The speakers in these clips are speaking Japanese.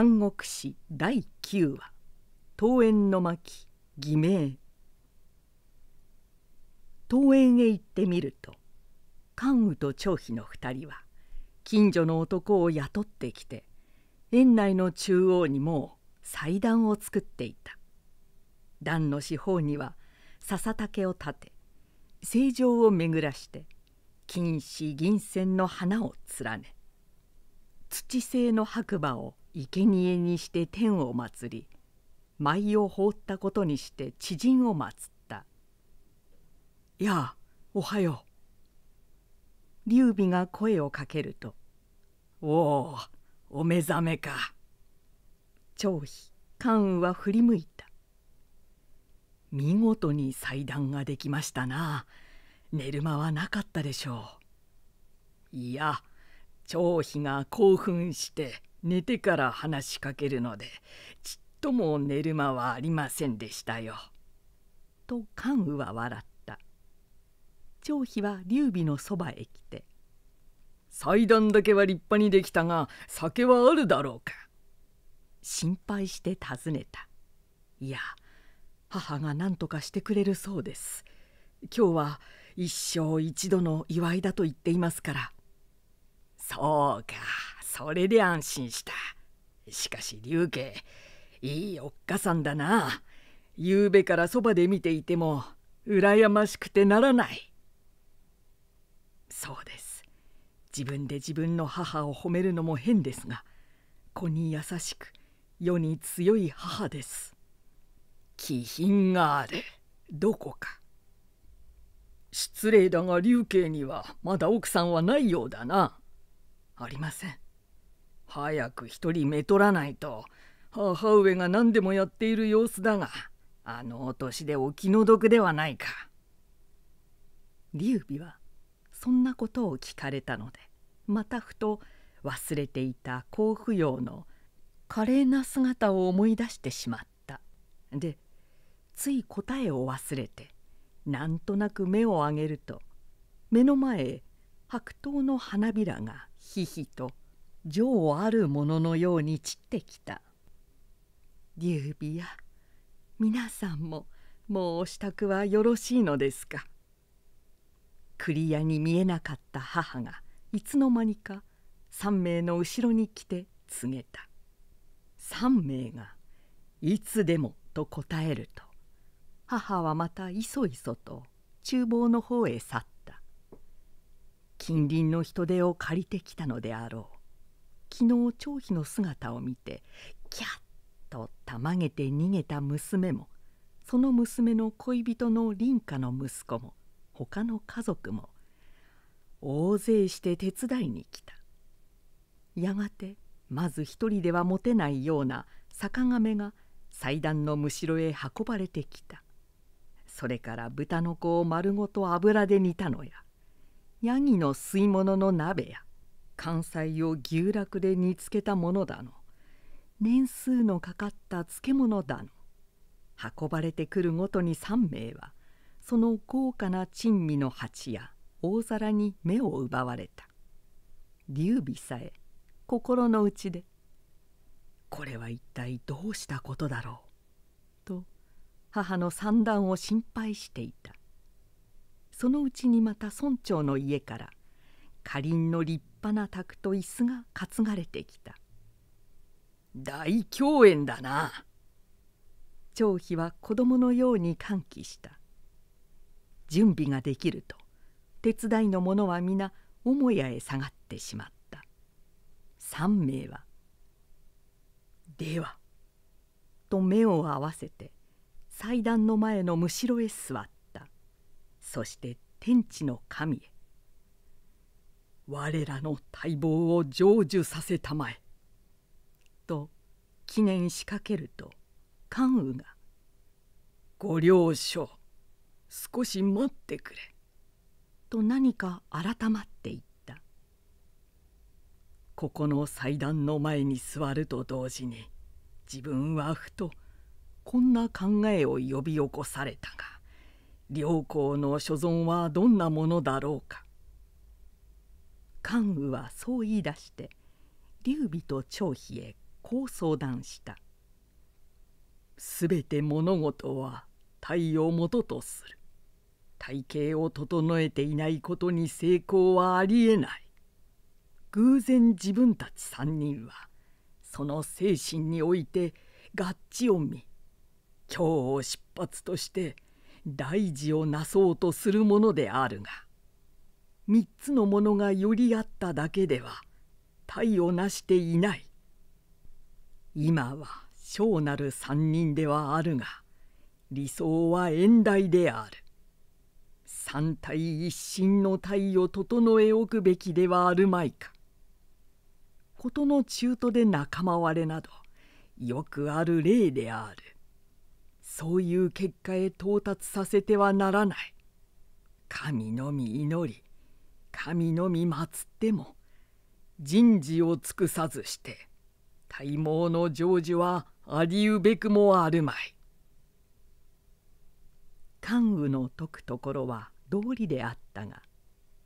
三国史第9話「桃園の巻偽名」桃園へ行ってみると関羽と張飛の2人は近所の男を雇ってきて園内の中央にもう祭壇を作っていた壇の四方には笹竹を立て正常を巡らして金糸銀線の花を連ね土製の白馬を生贄にして天を祭り舞を放ったことにして知人を祀った「やあおはよう」劉備が声をかけると「おおお目覚めか」張飛関羽は振り向いた「見事に祭壇ができましたな寝る間はなかったでしょう」いや張飛が興奮して寝てから話しかけるのでちっとも寝る間はありませんでしたよ。と関羽は笑った張飛は劉備のそばへ来て「祭壇だけは立派にできたが酒はあるだろうか」心配して尋ねた「いや母が何とかしてくれるそうです」「今日は一生一度の祝いだと言っていますから」そうか。それで安心したしかし龍慶いいおっかさんだな夕べからそばで見ていても羨ましくてならないそうです自分で自分の母を褒めるのも変ですが子に優しく世に強い母です気品があるどこか失礼だが龍慶にはまだ奥さんはないようだなありません早く一人目取らないと母上が何でもやっている様子だがあのお年でお気の毒ではないか劉備はそんなことを聞かれたのでまたふと忘れていた甲府用の華麗な姿を思い出してしまったでつい答えを忘れてなんとなく目を上げると目の前へ白桃の花びらがひひと情あるもののように散ってきた劉備や皆さんももう支度はよろしいのですか栗屋に見えなかった母がいつの間にか3名の後ろに来て告げた3名が「いつでも」と答えると母はまたいそいそと厨房の方へ去った近隣の人手を借りてきたのであろう昨日張飛の姿を見てキャッとたまげて逃げた娘もその娘の恋人の凛家の息子も他の家族も大勢して手伝いに来たやがてまず一人では持てないような坂亀が祭壇のむしろへ運ばれてきたそれから豚の子を丸ごと油で煮たのやヤギの吸い物の鍋や関西を牛落で煮つけたものだの年数のかかった漬物だの運ばれてくるごとに3名はその豪華な珍味の鉢や大皿に目を奪われた劉備さえ心の内で「これは一体どうしたことだろう」と母の三段を心配していたそのうちにまた村長の家からかりんの立派な卓と椅子が担がれてきた大凶宴だな張飛は子供のように歓喜した準備ができると手伝いの者は皆母屋へ下がってしまった3名は「では」と目を合わせて祭壇の前のむしろへ座ったそして天地の神へ我らの待望を成就させたまえ」と記念しかけると関羽が「ご了承少し待ってくれ」と何か改まっていったここの祭壇の前に座ると同時に自分はふとこんな考えを呼び起こされたが良好の所存はどんなものだろうか関羽はそう言い出して劉備と張飛へこう相談した「すべて物事は体をもととする」「体型を整えていないことに成功はありえない」「偶然自分たち3人はその精神において合致を見今日を出発として大事をなそうとするものであるが」3つのものが寄り合っただけでは体を成していない今は小なる3人ではあるが理想は遠大である三体一心の体を整えおくべきではあるまいか事の中途で仲間割れなどよくある例であるそういう結果へ到達させてはならない神のみ祈り神のみ祀っても人事を尽くさずして体毛の成就はありうべくもあるまい。関羽の説くところは道理であったが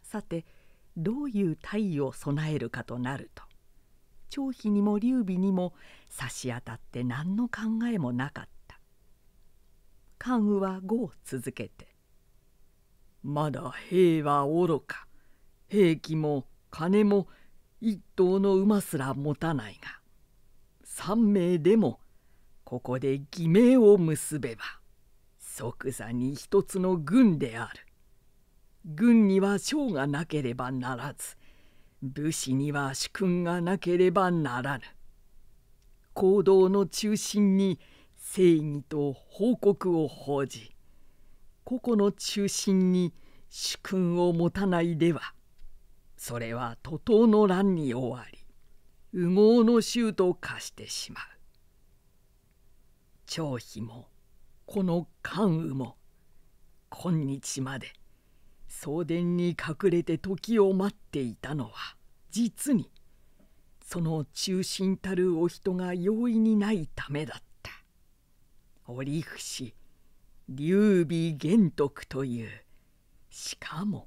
さてどういう体を備えるかとなると張飛にも劉備にも差し当たって何の考えもなかった関羽は語を続けて「まだ兵は愚か兵器も金も一頭の馬すら持たないが三名でもここで偽名を結べば即座に一つの軍である軍には将がなければならず武士には主君がなければならぬ行動の中心に正義と報告を報じ個々の中心に主君を持たないではそれは徒党の乱に終わり右合の衆と化してしまう張飛もこの関羽も今日まで送電に隠れて時を待っていたのは実にその中心たるお人が容易にないためだった折伏劉備玄徳というしかも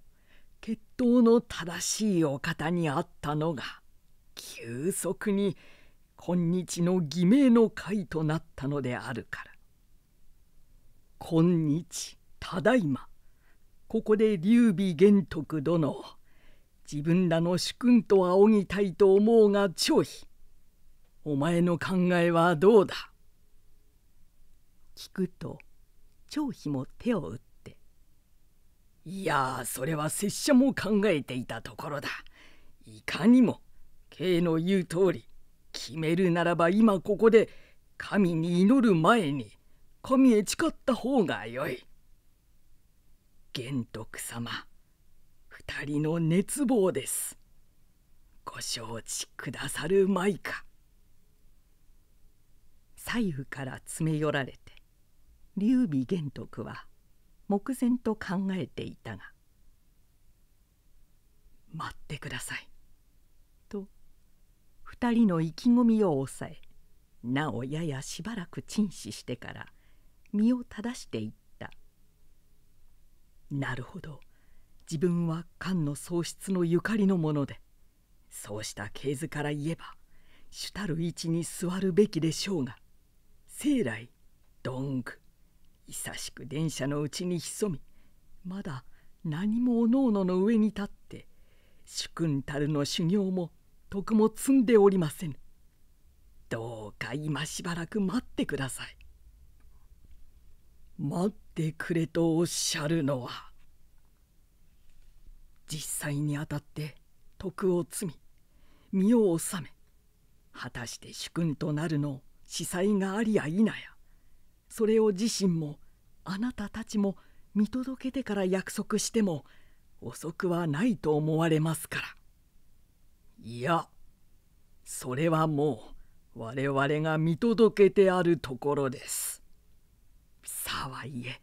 血統の正しいお方にあったのが急速に今日の偽名の会となったのであるから今日ただいまここで劉備玄徳殿を自分らの主君と仰ぎたいと思うが張飛お前の考えはどうだ聞くと張飛も手を打いやそれは拙者も考えていたところだいかにも慶の言う通り決めるならば今ここで神に祈る前に神へ誓った方がよい玄徳様二人の熱望ですご承知くださるまいか左右から詰め寄られて劉備玄徳は目前と考えていたが「待ってください」と2人の意気込みを抑えなおややしばらく陳視してから身を正していった「なるほど自分は菅の喪失のゆかりのものでそうした系図から言えば主たる位置に座るべきでしょうが生来ドンぐ」。久しく電車のうちに潜みまだ何もおのおのの上に立って主君たるの修行も徳も積んでおりませぬどうか今しばらく待ってください待ってくれとおっしゃるのは実際にあたって徳を積み身を納め果たして主君となるのを司祭がありやなやそれを自身もあなたたちも見届けてから約束しても遅くはないと思われますからいやそれはもう我々が見届けてあるところですさはいえ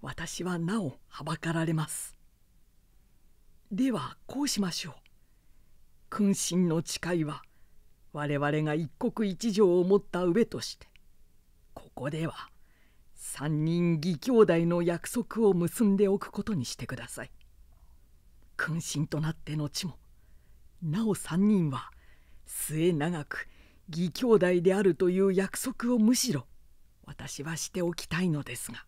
私はなおはばかられますではこうしましょう君臣の誓いは我々が一国一城を持った上としてここでは3人義兄弟の約束を結んでおくことにしてください君臣となって後もなお3人は末永く義兄弟であるという約束をむしろ私はしておきたいのですが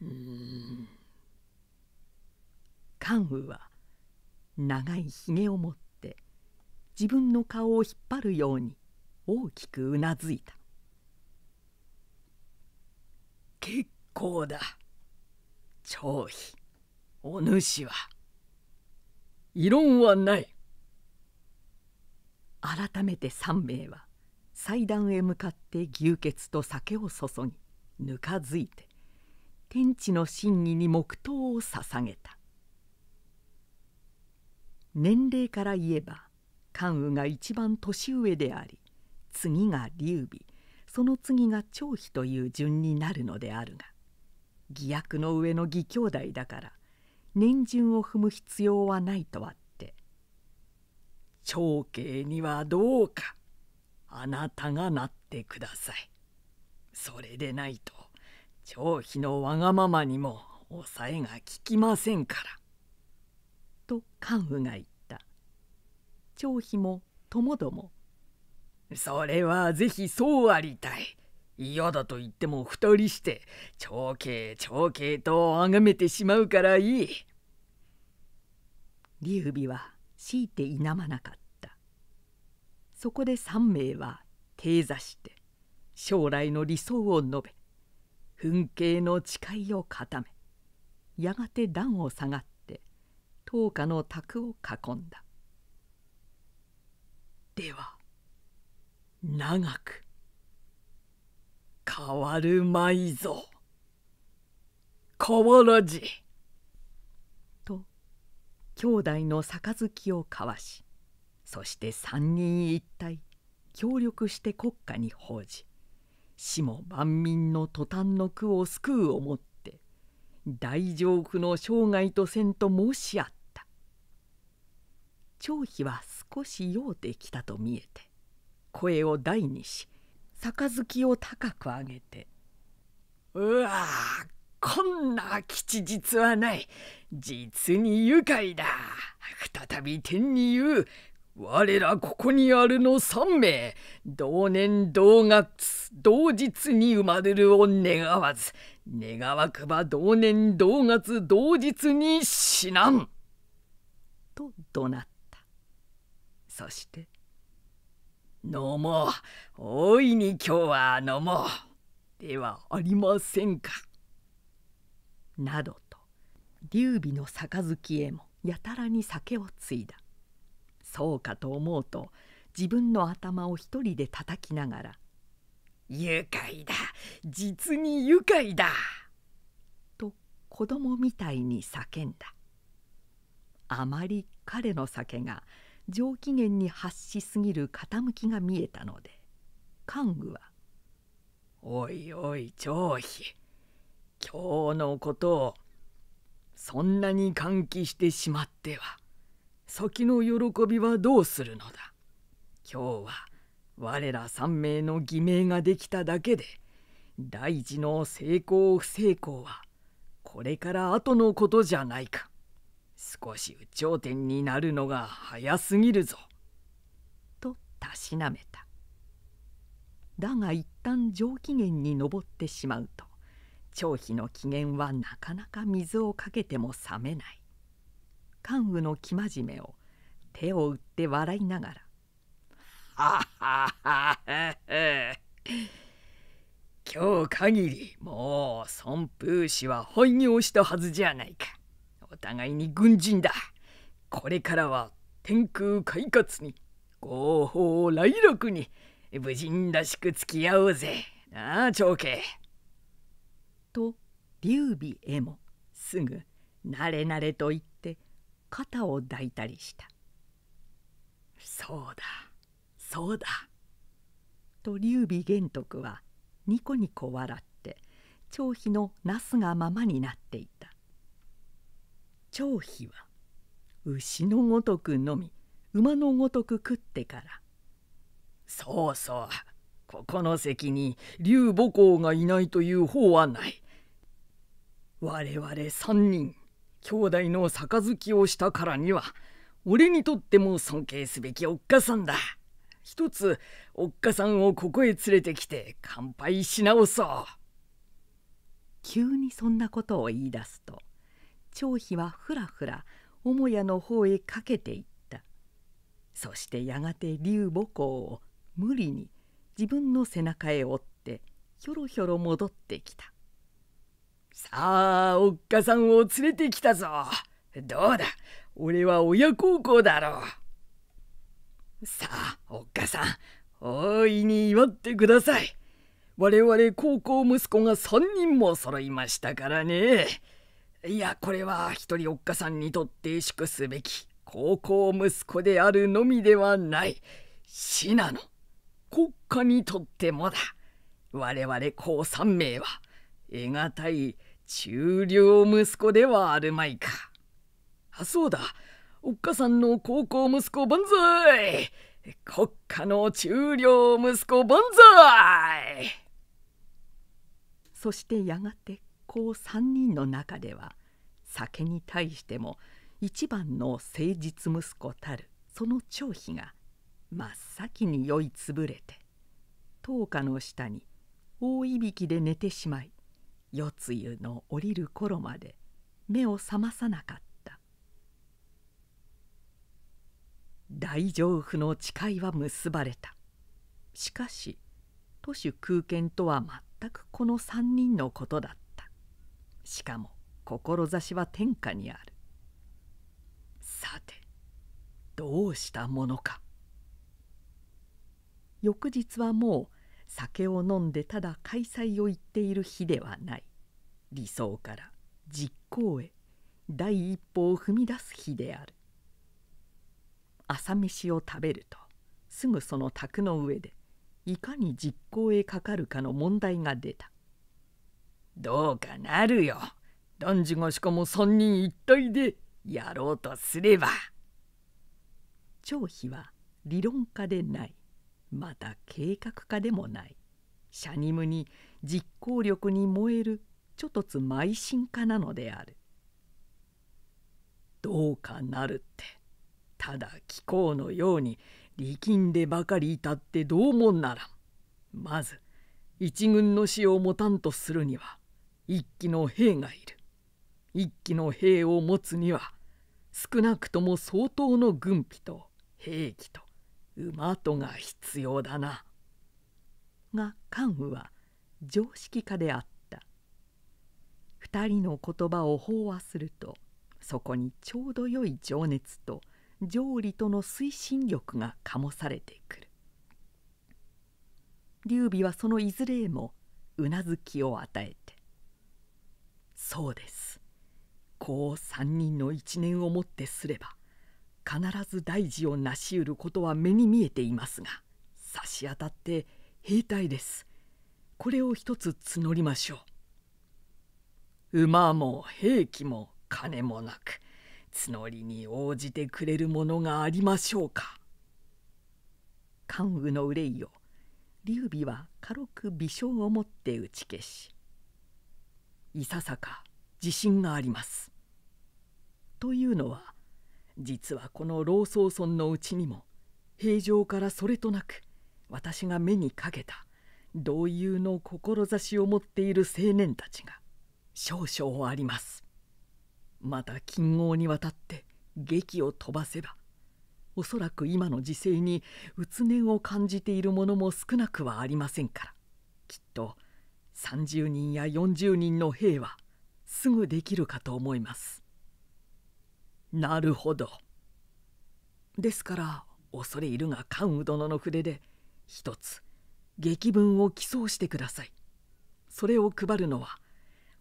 うん関羽は長いひげを持って自分の顔を引っ張るように大きくうなずいた結構だ張飛お主は異論はない改めて3名は祭壇へ向かって牛血と酒を注ぎぬかづいて天地の真偽に黙祷を捧げた年齢から言えば関羽が一番年上であり次が劉備その次が長飛という順になるのであるが偽薬の上の義兄弟だから年順を踏む必要はないとあって「長兄にはどうかあなたがなってください」それでないと長飛のわがままにも抑えが効きませんから」と関羽が言った長飛もとどもそれはぜひそうありたい。嫌だと言っても二人して長兄長兄と崇めてしまうからいい。劉備は強いて否まなかった。そこで3名は正座して将来の理想を述べ噴景の誓いを固めやがて段を下がって灯火の卓を囲んだ。では長く変わるまいぞ河原寺と兄弟の杯を交わしそして三人一体協力して国家に報じ死も万民の途端の苦を救うをもって大丈夫の生涯とせんと申し合った張飛は少し用できたと見えて声を大にし杯を高く上げて「うわこんな吉日はない実に愉快だ再び天に言う我らここにあるの3名同年同月同日に生まれるを願わず願わくば同年同月同日に死なん」と怒鳴ったそして飲もう大いに今日は飲もうではありませんか」などと劉備の杯へもやたらに酒をついだそうかと思うと自分の頭を一人で叩きながら「愉快だ実に愉快だ!」と子供みたいに叫んだあまり彼の酒が上機嫌に発しすぎる傾きが見えたので関具は「おいおい張飛今日のことをそんなに歓喜してしまっては先の喜びはどうするのだ今日は我ら3名の偽名ができただけで大事の成功不成功はこれから後のことじゃないか。少し有頂天になるのが早すぎるぞ」とたしなめただが一旦上機嫌に登ってしまうと張飛の機嫌はなかなか水をかけても冷めない関羽の生真面目を手を打って笑いながら「はははは今日限りもう孫風氏は本業したはずじゃないか。お互いに軍人だこれからは天空快活に合法来楽に無人らしく付き合おうぜなあ長兄と劉備へもすぐなれなれと言って肩を抱いたりしたそうだそうだと劉備玄徳はニコニコ笑って張飛のなすがままになっていた張飛は牛のごとく飲み馬のごとく食ってから「そうそうここの席に劉母公がいないという方はない」「我々三人兄弟の杯をしたからには俺にとっても尊敬すべきおっかさんだ」一つおっかさんをここへ連れてきて乾杯し直そう急にそんなことを言い出すと張飛はふらふら母屋の方へかけていったそしてやがて竜母校を無理に自分の背中へ追ってひょろひょろ戻ってきた「さあおっかさんを連れてきたぞどうだ俺は親孝行だろう」さあおっかさん大いに祝ってください我々高校息子が3人も揃いましたからね。いやこれは一人おっかさんにとって縮すべき高校息子であるのみではない信濃国家にとってもだ我々高三名は得難い中流息子ではあるまいかあそうだおっかさんの高校息子万歳国家の中流息子万歳そしてやがて高3人の中では酒に対しても一番の誠実息子たるその張飛が真っ先に酔いつぶれて灯火の下に大いびきで寝てしまい夜露の降りる頃まで目を覚まさなかった大丈夫の誓いは結ばれたしかし都市空間とは全くこの3人のことだったしかも志は天下にあるさてどうしたものか翌日はもう酒を飲んでただ開催を言っている日ではない理想から実行へ第一歩を踏み出す日である朝飯を食べるとすぐその卓の上でいかに実行へかかるかの問題が出た「どうかなるよ男児がしかも三人一体でやろうとすれば張飛は理論家でないまた計画家でもないシャニムに実行力に燃えるちょとつ邁進家なのである。どうかなるってただ気候のように力んでばかりいたってどうもならん。まず一軍の死を持たんとするには一機の兵がいる。一機の兵を持つには少なくとも相当の軍備と兵器と馬とが必要だな。が関羽は常識家であった2人の言葉を飽和するとそこにちょうどよい情熱と条理との推進力が醸されてくる劉備はそのいずれへもうなずきを与えて「そうですこう三人の一年をもってすれば必ず大事を成し得ることは目に見えていますが差し当たって兵隊ですこれを一つ募りましょう馬も兵器も金もなく募りに応じてくれるものがありましょうか関羽の憂いを劉備は軽く微笑をもって打ち消しいささか自信があります。というのは実はこの老僧村のうちにも平常からそれとなく私が目にかけた同友の志を持っている青年たちが少々あります。また金剛にわたって劇を飛ばせばおそらく今の時勢にうつねを感じているものも少なくはありませんからきっと30人や40人の兵はすぐできるかと思いますなるほどですから恐れ入るが関羽殿の筆で一つ劇文を寄贈してくださいそれを配るのは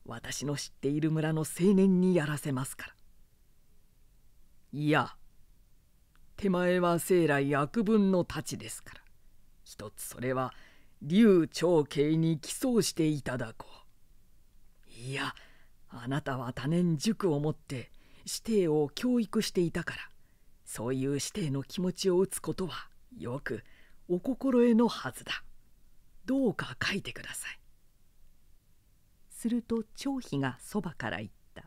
私の知っている村の青年にやらせますからいや手前は生来悪文の太刀ですから一つそれは竜長慶に寄贈していただこういやあなたは多年塾を持って師弟を教育していたからそういう師弟の気持ちを打つことはよくお心得のはずだどうか書いてくださいすると張飛がそばから言った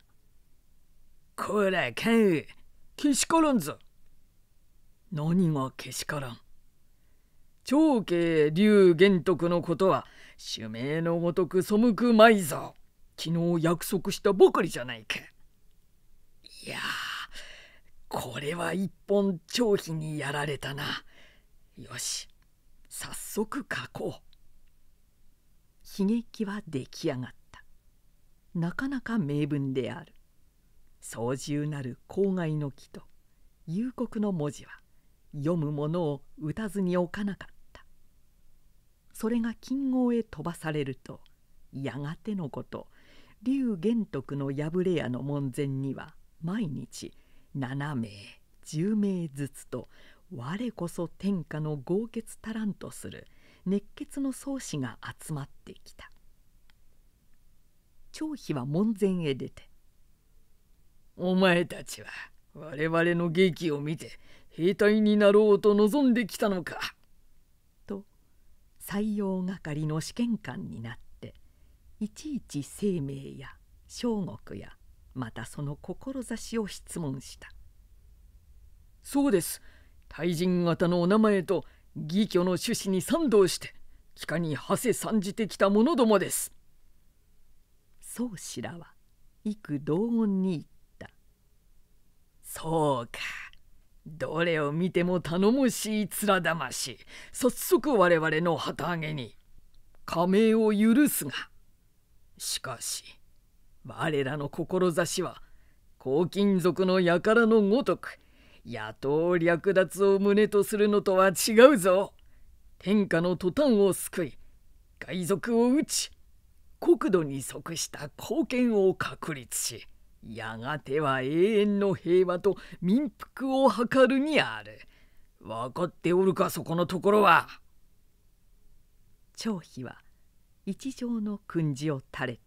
「こら剣。んけしからんぞ」何がけしからん長慶龍玄徳のことは主名のごとく背くまいぞ昨日約束したばかりじゃないかいやこれは一本長飛にやられたなよし早速書こう悲劇は出来上がったなかなか名文である操縦なる郊外の木と夕刻の文字は読むものを打たずに置かなかったそれが金剛へ飛ばされるとやがてのこと劉玄徳の破れ屋の門前には毎日7名10名ずつと我こそ天下の豪傑たらんとする熱血の宗師が集まってきた張飛は門前へ出て「お前たちは我々の劇を見て兵隊になろうと望んできたのか」と採用係の試験官になった。いちいち生命や小国やまたその志を質問したそうです対人型のお名前と義挙の趣旨に賛同して帰化に馳せ参じてきた者どもです宗氏らは幾同音に言った「そうかどれを見ても頼もしい面だまし早速我々の旗揚げに加盟を許すが」。しかし我らの志は黄金族の輩のごとく野党略奪を旨とするのとは違うぞ天下の途端を救い海賊を討ち国土に即した貢献を確立しやがては永遠の平和と民服を図るにある分かっておるかそこのところは張飛は一条の訓示を垂れて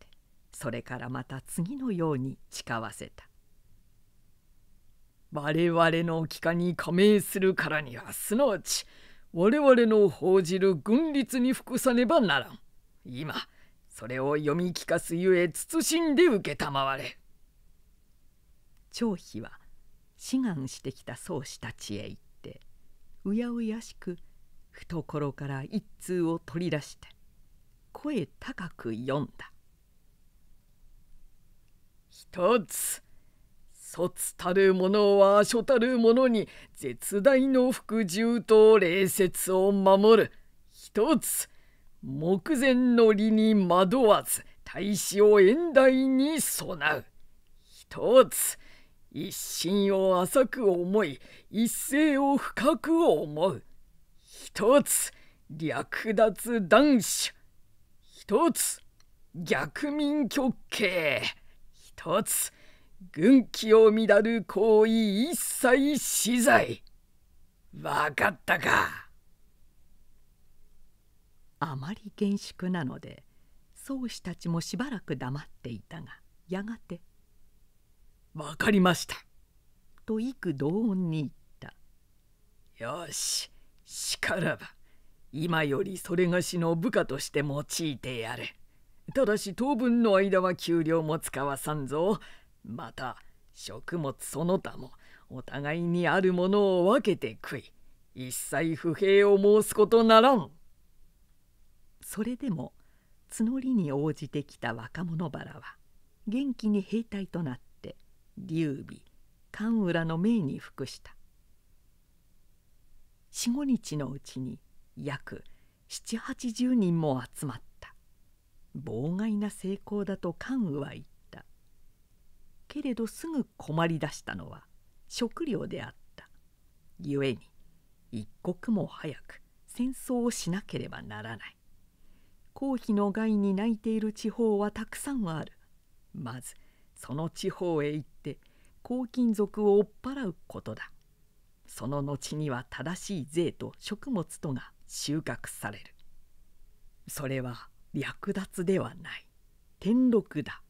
それからまた次のように誓わせた我々の帰化に加盟するからにはすなわち我々の報じる軍律に服さねばならん今それを読み聞かすゆえ謹んで承れ張飛は志願してきた宗師たちへ行ってうやうやしく懐から一通を取り出して「声高く読んだ「一つ卒たる者は諸たる者に絶大の服従と礼節を守る一つ目前の理に惑わず大使を遠大に備う一つ一心を浅く思い一世を深く思う一つ略奪男子一つ逆民極刑一つ軍旗を乱る行為一切死罪分かったかあまり厳粛なので宗師たちもしばらく黙っていたがやがて「分かりました」と幾同音に言った「よししからば」今よりそれがしの部下として用いてやれ。ただし当分の間は給料も使わさんぞ。また食物その他もお互いにあるものを分けて食い一切不平を申すことならん。それでも募りに応じてきた若者バラは元気に兵隊となって劉備関浦の命に服した。45日のうちに約780人も集まった妨害な成功だと関羽は言ったけれどすぐ困り出したのは食料であった故に一刻も早く戦争をしなければならない公費の害に泣いている地方はたくさんあるまずその地方へ行って黄金属を追っ払うことだその後には正しい税と食物とが収穫されるそれは略奪ではない天禄だ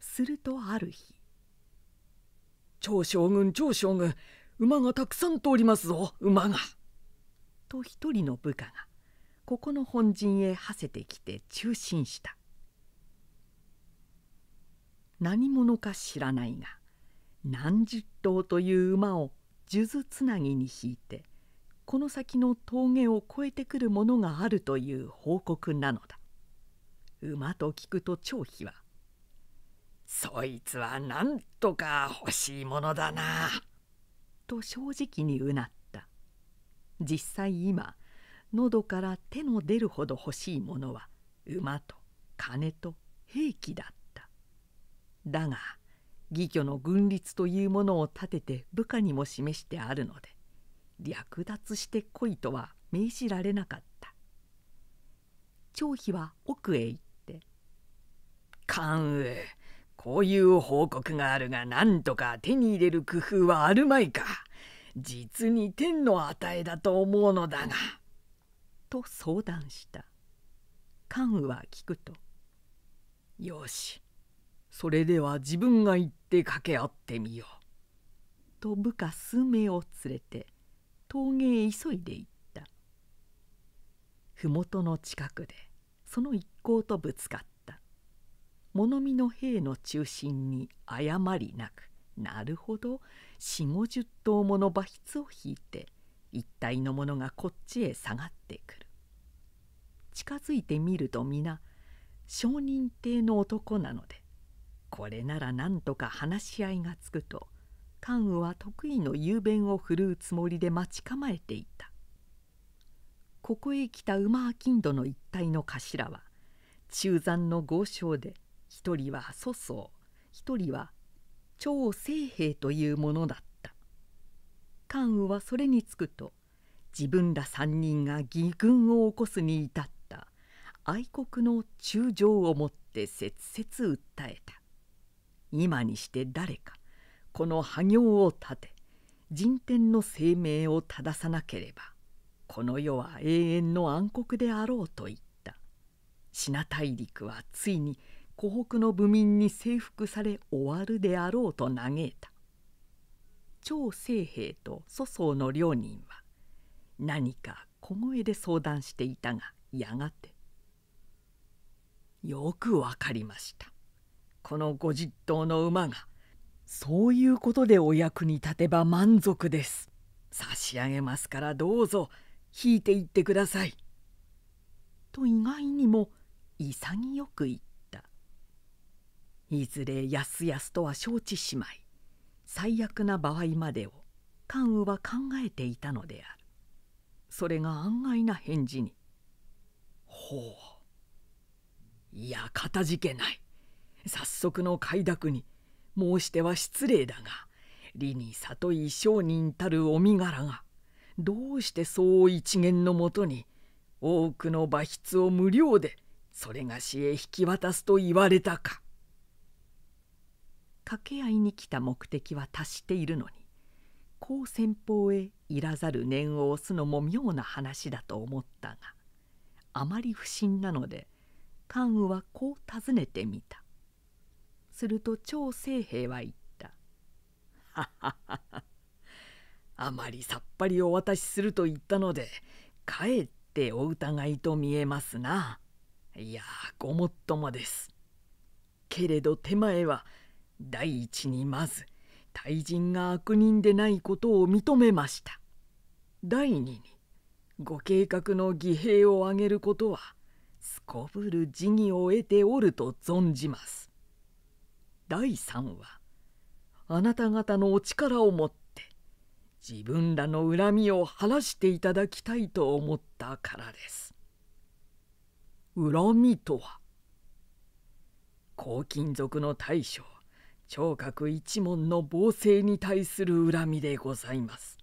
するとある日「長将軍長将軍馬がたくさん通りますぞ馬が」と一人の部下がここの本陣へはせてきて中心した何者か知らないが何十頭という馬を数珠つなぎに引いてこの先の峠を越えてくるものがあるという報告なのだ馬と聞くと張飛は「そいつはなんとか欲しいものだな」と正直にうなった実際今喉から手の出るほど欲しいものは馬と金と兵器だっただが義挙の軍律というものを立てて部下にも示してあるので略奪してこいとは命じられなかった張飛は奥へ行って「関羽こういう報告があるが何とか手に入れる工夫はあるまいか実に天の与えだと思うのだが」と相談した関羽は聞くと「よしそれでは自分が行って掛け合ってみよう」と部下数名を連れて峠へ急いで行った麓の近くでその一行とぶつかった物見の兵の中心に誤りなくなるほど四五十頭もの馬筆を引いて一体のものがこっちへ下がってくる近づいてみると皆承人帝の男なのでこれならなんとか話し合いがつくと関羽は得意の雄弁を振るうつもりで待ち構えていたここへ来た馬金土の一帯の頭は中山の豪商で一人は粗相一人は超清兵というものだった関羽はそれにつくと自分ら3人が義軍を起こすに至った愛国の忠情をもって切々訴えた今にして誰かこの破行を立て人天の生命を正さなければこの世は永遠の暗黒であろうと言った品大陸はついに湖北の武民に征服され終わるであろうと嘆いた張清兵と祖相の両人は何か小声で相談していたがやがて「よくわかりましたこの五十頭の馬がそういうことでお役に立てば満足です差し上げますからどうぞ引いていってください」と意外にも潔く言ったいずれやすやすとは承知しまい最悪な場合までを関羽は考えていたのであるそれが案外な返事に「ほういやかたじけない早速の快諾に申しては失礼だが理に里い商人たるお身柄がどうしてそう一元のもとに多くの馬筆を無料でそれがしへ引き渡すと言われたか。掛け合いに来た目的は達しているのにこう先方へいらざる念を押すのも妙な話だと思ったがあまり不審なので関羽はこう尋ねてみたすると張清兵は言った「あまりさっぱりお渡しすると言ったのでかえってお疑いと見えますな。いやごもっともです。けれど手前は第一にまず対人が悪人でないことを認めました。第二にご計画の義兵を挙げることはすこぶる辞儀を得ておると存じます。第3話あなた方のお力をもって自分らの恨みを晴らしていただきたいと思ったからです恨みとは黄金族の大将聴覚一門の暴政に対する恨みでございます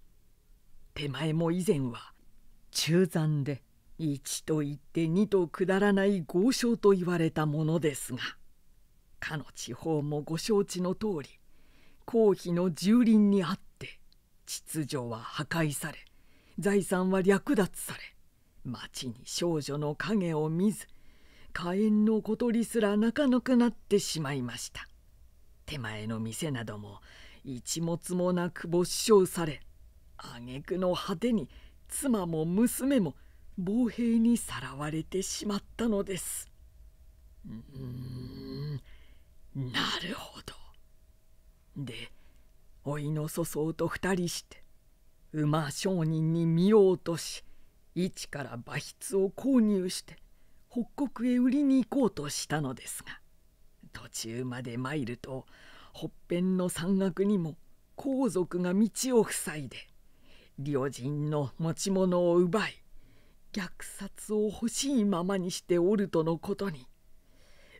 手前も以前は中山で1と言って2とくだらない豪商と言われたものですがかの地方もご承知の通り公費の蹂躙にあって秩序は破壊され財産は略奪され町に少女の影を見ず火炎の小鳥すら鳴かなくなってしまいました手前の店なども一物もなく没収され挙句の果てに妻も娘も暴兵にさらわれてしまったのですうんなるほどでおいの粗相と二人して馬商人に見ようとし一から馬筆を購入して北国へ売りに行こうとしたのですが途中まで参ると北辺の山岳にも皇族が道を塞いで両人の持ち物を奪い虐殺を欲しいままにしておるとのことに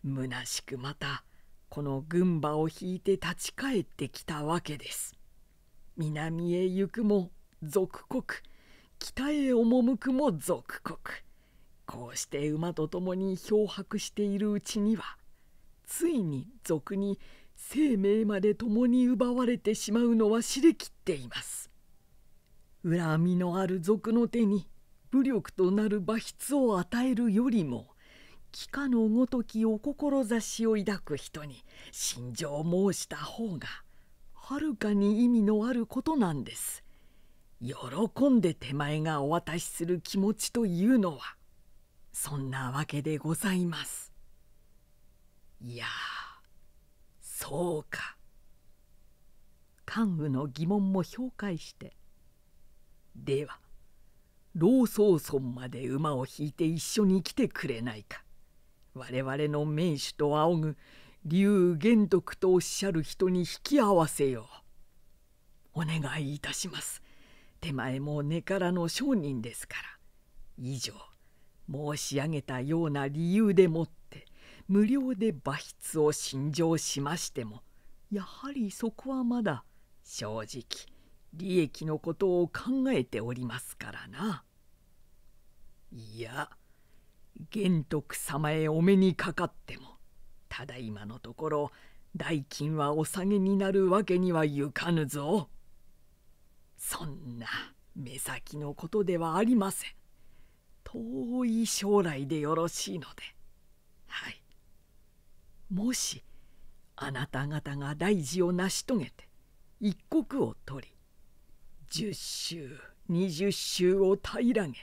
むなしくまたこの軍馬を引いて立ち返ってきたわけです南へ行くも属国北へ赴くも属国こうして馬と共に漂白しているうちにはついに俗に生命まで共に奪われてしまうのは知れきっています恨みのある賊の手に武力となる馬筆を与えるよりも貴下のごときお志を抱く人に心情を申した方がはるかに意味のあることなんです。喜んで手前がお渡しする気持ちというのはそんなわけでございます。いやそうか。関羽の疑問も評価してでは老宗村まで馬を引いて一緒に来てくれないか我々の名手と仰ぐ竜玄徳とおっしゃる人に引き合わせよう。お願いいたします。手前も根からの商人ですから。以上申し上げたような理由でもって無料で馬筆を信条しましてもやはりそこはまだ正直利益のことを考えておりますからな。いや玄徳様へお目にかかってもただいまのところ代金はお下げになるわけにはいかぬぞ。そんな目先のことではありません。遠い将来でよろしいので。はい。もしあなた方が大事を成し遂げて一刻を取り十州二十州を平らげ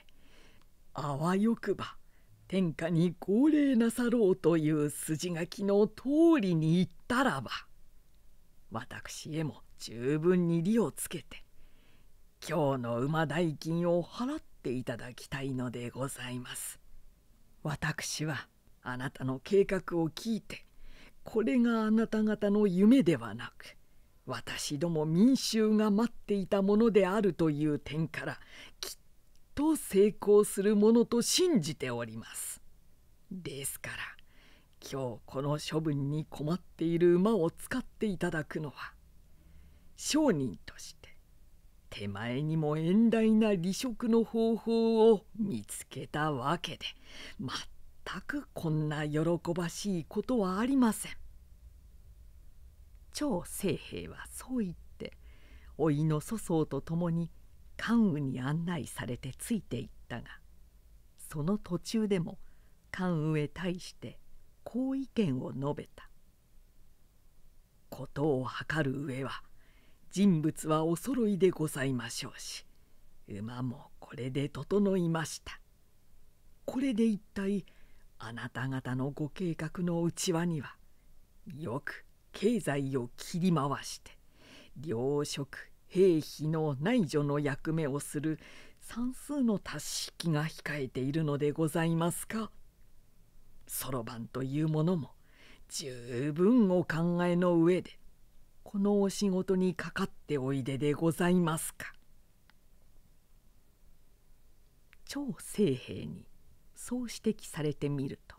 あわよくば天下に号令なさろうという筋書きの通りに言ったらば私へも十分に利をつけて今日の馬代金を払っていただきたいのでございます。私はあなたの計画を聞いてこれがあなた方の夢ではなく私ども民衆が待っていたものであるという点からきっと成功するものと信じております。ですから今日この処分に困っている馬を使っていただくのは商人として手前にも遠大な離職の方法を見つけたわけで全くこんな喜ばしいことはありません。長清兵はそう言って老いの粗相とともに関羽に案内されてついていったがその途中でも関羽へ対してこう意見を述べた「ことを図る上は人物はおそろいでございましょうし馬もこれで整いました」これで一体あなた方のご計画のうちわにはよく経済を切り回して糧食兵費の内助の役目をする算数の達式が控えているのでございますかそろばんというものも十分お考えの上でこのお仕事にかかっておいででございますか超聖兵にそう指摘されてみると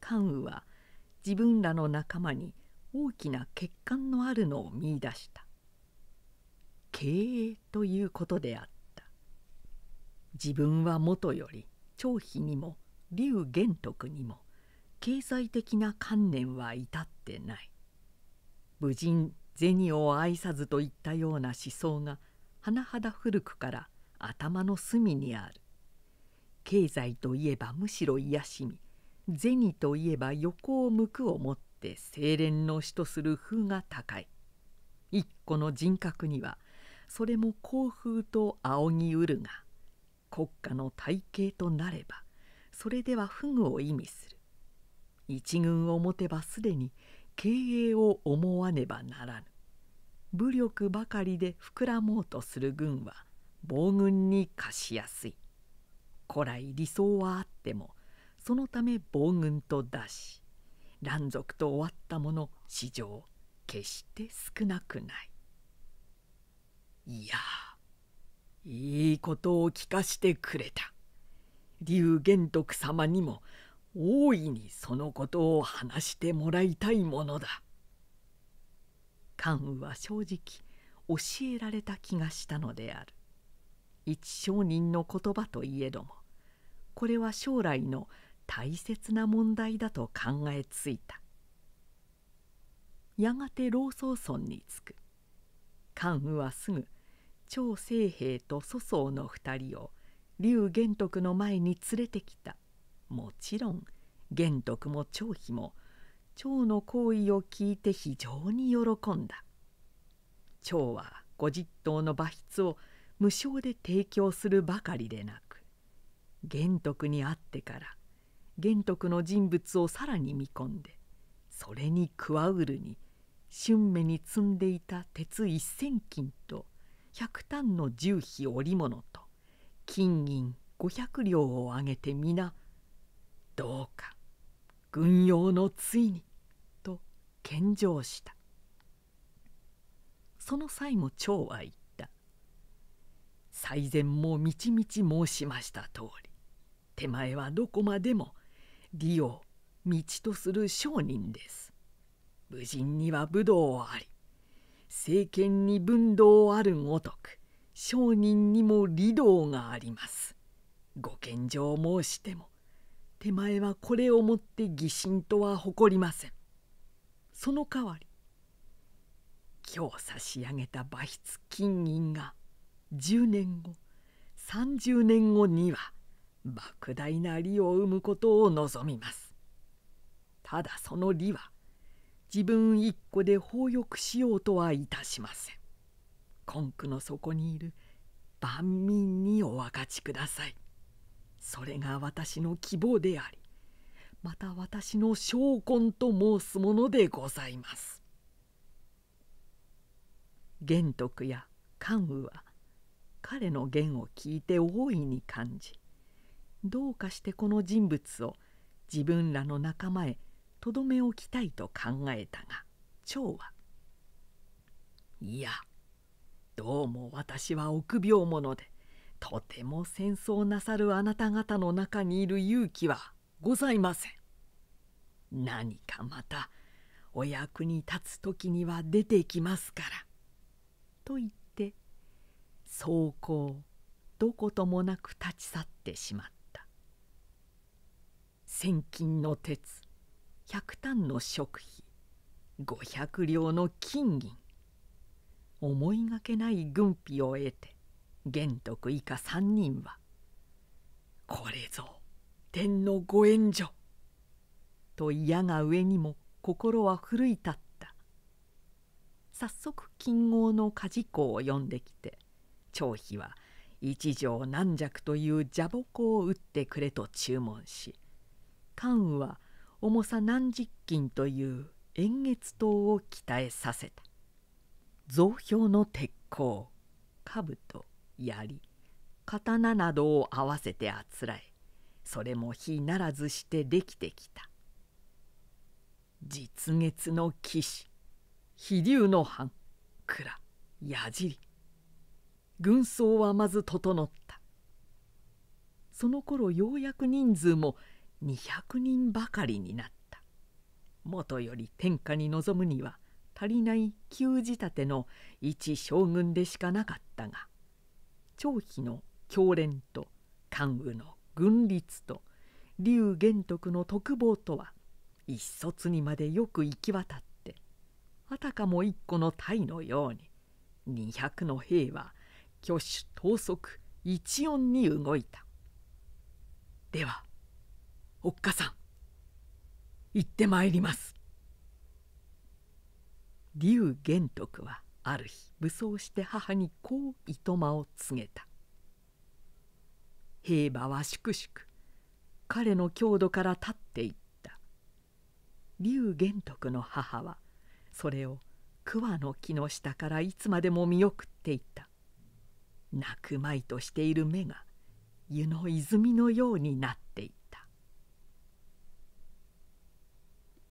関羽は自分らの仲間に大きな欠陥のあるのを見いだした経営ということであった自分はもとより張飛にも劉玄徳にも経済的な観念は至ってない無人銭を愛さずといったような思想が甚だ古くから頭の隅にある経済といえばむしろ癒しみ銭といえば横を向くをもって清廉の死とする風が高い一個の人格にはそれも幸風と仰ぎうるが国家の体系となればそれでは不具を意味する一軍を持てばすでに経営を思わねばならぬ武力ばかりで膨らもうとする軍は暴軍に貸しやすい古来理想はあってもそのため暴軍と出し乱族と終わったもの史上決して少なくないいやいいことを聞かしてくれた龍玄徳様にも大いにそのことを話してもらいたいものだ関羽は正直教えられた気がしたのである一商人の言葉といえどもこれは将来の大切な問題だと考えついたやがて老宗村に着く関羽はすぐ「張清兵と粗相の二人を劉玄徳の前に連れてきたもちろん玄徳も張飛も張の行為を聞いて非常に喜んだ張は50頭の馬筆を無償で提供するばかりでなく玄徳に会ってから玄徳の人物をさらに見込んでそれに加うるに春目に積んでいた鉄1,000金と百単の重匹織物と金銀五百両をあげて皆どうか軍用のついにと献上したその際も長は言った「最善もみちみち申しました通り手前はどこまでも利を道とする商人です」。無人には武道あり政権に分道あるごとく商人にも利道がありますご献上申しても手前はこれをもって疑心とは誇りませんその代わり今日差し上げた馬筆金銀が10年後30年後には莫大な利を生むことを望みますただその利は自分一個で抱欲しようとはいたしません。コンクの底にいる万民にお分かちください。それが私の希望であり、また私の証魂と申すものでございます。玄徳や関羽は彼の言を聞いて大いに感じどうかしてこの人物を自分らの仲間へとどめおきたいと考えたが蝶は「いやどうも私は臆病者でとても戦争なさるあなた方の中にいる勇気はございません。何かまたお役に立つ時には出てきますから」と言って走行どこともなく立ち去ってしまった。千金の鉄1単の食費500両の金銀思いがけない軍費を得て玄徳以下3人は「これぞ天のご援助」と嫌が上にも心は奮い立った早速金剛の梶子を呼んできて張飛は一条軟弱という蛇母子を打ってくれと注文し関羽は「重さ何十斤という円月刀を鍛えさせた造標の鉄鋼兜槍刀などを合わせてあつらえそれも非ならずしてできてきた実月の騎士飛龍の藩蔵矢尻軍装はまず整ったその頃ようやく人数も200人ばかりになったもとより天下に臨むには足りない旧仕立ての一将軍でしかなかったが張飛の狂連と関羽の軍律と劉玄徳の特防とは一卒にまでよく行き渡ってあたかも一個の隊のように200の兵は挙手統率一音に動いた。ではおっかさん行ってまいります」龍玄徳はある日武装して母にこういとまを告げた平馬は粛々彼の郷土から立っていった龍玄徳の母はそれを桑の木の下からいつまでも見送っていた泣くまいとしている目が湯の泉のようになっていた